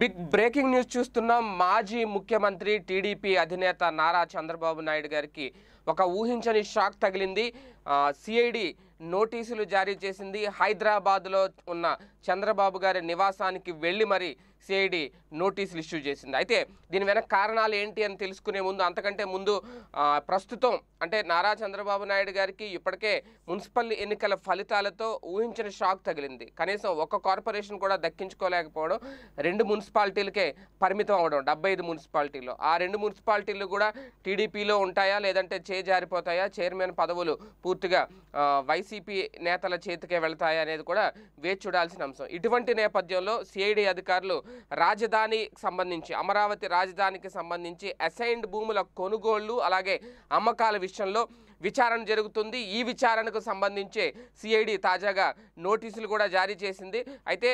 big breaking news చూస్తున్నాం మాజీ ముఖ్యమంత్రి టీడీపీ అధినేత నారా చంద్రబాబు నాయుడు గారికి ఒక ఊహించని షాక్ తగిలింది సిఐడి నోటీసులు జారీ చేసింది హైదరాబాద్లో ఉన్న చంద్రబాబు గారి నివాసానికి వెళ్ళి మరి సిఐడి నోటీసులు ఇష్యూ చేసింది అయితే దీని వెనక కారణాలు ఏంటి అని తెలుసుకునే ముందు అంతకంటే ముందు ప్రస్తుతం అంటే నారా చంద్రబాబు నాయుడు గారికి ఇప్పటికే మున్సిపల్ ఎన్నికల ఫలితాలతో ఊహించిన షాక్ తగిలింది కనీసం ఒక్క కార్పొరేషన్ కూడా దక్కించుకోలేకపోవడం రెండు మున్సిపాలిటీలకే పరిమితం అవడం డెబ్బై ఐదు ఆ రెండు మున్సిపాలిటీలు కూడా టీడీపీలో ఉంటాయా లేదంటే చేజారిపోతాయా చైర్మన్ పదవులు పూర్తిగా వైసీపీ నేతల చేతికే వెళతాయా అనేది కూడా వేచి చూడాల్సిన అంశం ఇటువంటి నేపథ్యంలో సిఐడి అధికారులు రాజధానికి సంబంధించి అమరావతి రాజధానికి సంబంధించి అసైన్డ్ భూముల కొనుగోళ్లు అలాగే అమ్మకాల విషయంలో విచారణ జరుగుతుంది ఈ విచారణకు సంబంధించి సిఐడి తాజాగా నోటీసులు కూడా జారీ చేసింది అయితే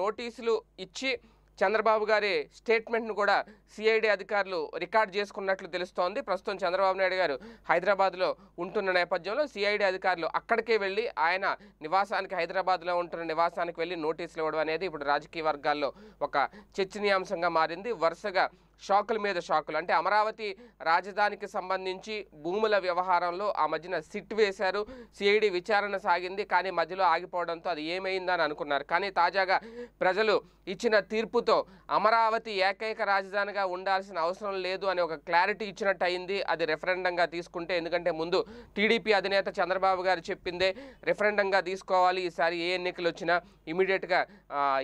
నోటీసులు ఇచ్చి చంద్రబాబు గారి స్టేట్మెంట్ను కూడా సిఐడి అధికారులు రికార్డ్ చేసుకున్నట్లు తెలుస్తోంది ప్రస్తుతం చంద్రబాబు నాయుడు గారు హైదరాబాద్లో ఉంటున్న నేపథ్యంలో సిఐడి అధికారులు అక్కడికే వెళ్ళి ఆయన నివాసానికి హైదరాబాద్లో ఉంటున్న నివాసానికి వెళ్ళి నోటీసులు ఇవ్వడం అనేది ఇప్పుడు రాజకీయ వర్గాల్లో ఒక చర్చనీయాంశంగా మారింది వరుసగా షాకుల మీద షాకులు అంటే అమరావతి రాజధానికి సంబంధించి భూముల వ్యవహారంలో ఆ మధ్యన సిట్ వేశారు సిఐడి విచారణ సాగింది కానీ మధ్యలో ఆగిపోవడంతో అది ఏమైందని అనుకున్నారు కానీ తాజాగా ప్రజలు ఇచ్చిన తీర్పుతో అమరావతి ఏకైక రాజధానిగా ఉండాల్సిన అవసరం లేదు అని ఒక క్లారిటీ ఇచ్చినట్టు అయింది అది రెఫరెండంగా తీసుకుంటే ఎందుకంటే ముందు టీడీపీ అధినేత చంద్రబాబు గారు చెప్పిందే రెఫరెండంగా తీసుకోవాలి ఈసారి ఏ ఎన్నికలు వచ్చినా ఇమీడియట్గా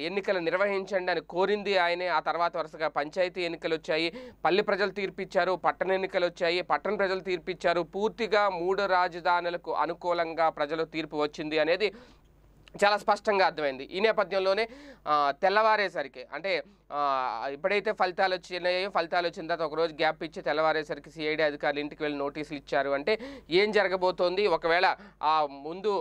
ఎన్నికలు నిర్వహించండి అని కోరింది ఆయనే ఆ తర్వాత వరుసగా పంచాయతీ ఎన్నికలు వచ్చాయి పల్లె ప్రజలు తీర్పిచ్చారు పట్టణ ఎన్నికలు వచ్చాయి పట్టణ ప్రజలు తీర్పిచ్చారు పూర్తిగా మూడు రాజధానులకు అనుకూలంగా ప్రజలు తీర్పు వచ్చింది అనేది చాలా స్పష్టంగా అర్థమైంది ఈ నేపథ్యంలోనే తెల్లవారేసరికి అంటే ఎప్పుడైతే ఫలితాలు వచ్చినాయో ఫలితాలు వచ్చిన తర్వాత ఒకరోజు గ్యాప్ ఇచ్చి తెల్లవారేసరికి సిఐడి అధికారులు ఇంటికి వెళ్ళి నోటీసులు ఇచ్చారు అంటే ఏం జరగబోతోంది ఒకవేళ ఆ ముందు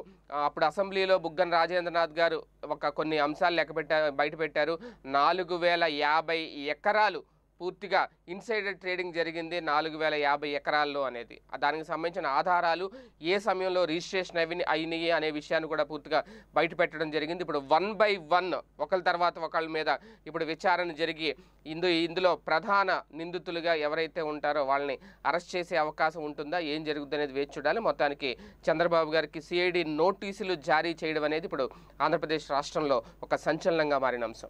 అప్పుడు అసెంబ్లీలో బుగ్గన రాజేంద్రనాథ్ గారు ఒక కొన్ని అంశాలు లెక్కపెట్టారు బయటపెట్టారు నాలుగు వేల యాభై ఎకరాలు పూర్తిగా ఇన్సైడర్ ట్రేడింగ్ జరిగింది నాలుగు వేల యాభై ఎకరాల్లో అనేది దానికి సంబంధించిన ఆధారాలు ఏ సమయంలో రిజిస్ట్రేషన్ అవి అయినాయి అనే విషయాన్ని కూడా పూర్తిగా బయటపెట్టడం జరిగింది ఇప్పుడు వన్ బై వన్ ఒకరి తర్వాత ఒకళ్ళ మీద ఇప్పుడు విచారణ జరిగి ఇందు ఇందులో ప్రధాన నిందితులుగా ఎవరైతే ఉంటారో వాళ్ళని అరెస్ట్ చేసే అవకాశం ఉంటుందా ఏం జరుగుతుంది అనేది వేచి చూడాలి మొత్తానికి చంద్రబాబు గారికి సిఐడి నోటీసులు జారీ చేయడం అనేది ఇప్పుడు ఆంధ్రప్రదేశ్ రాష్ట్రంలో ఒక సంచలనంగా మారిన అంశం